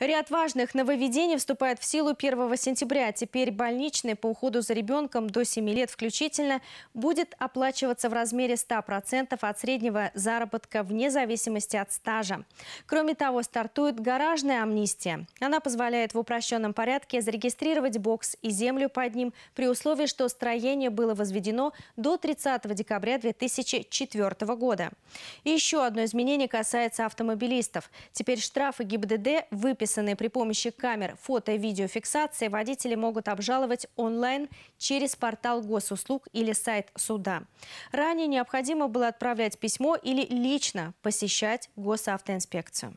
Ряд важных нововведений вступает в силу 1 сентября. Теперь больничный по уходу за ребенком до 7 лет включительно будет оплачиваться в размере 100% от среднего заработка вне зависимости от стажа. Кроме того, стартует гаражная амнистия. Она позволяет в упрощенном порядке зарегистрировать бокс и землю под ним при условии, что строение было возведено до 30 декабря 2004 года. еще одно изменение касается автомобилистов. Теперь штрафы ГИБДД выписаны выписанные при помощи камер фото- и видеофиксации, водители могут обжаловать онлайн через портал госуслуг или сайт суда. Ранее необходимо было отправлять письмо или лично посещать госавтоинспекцию.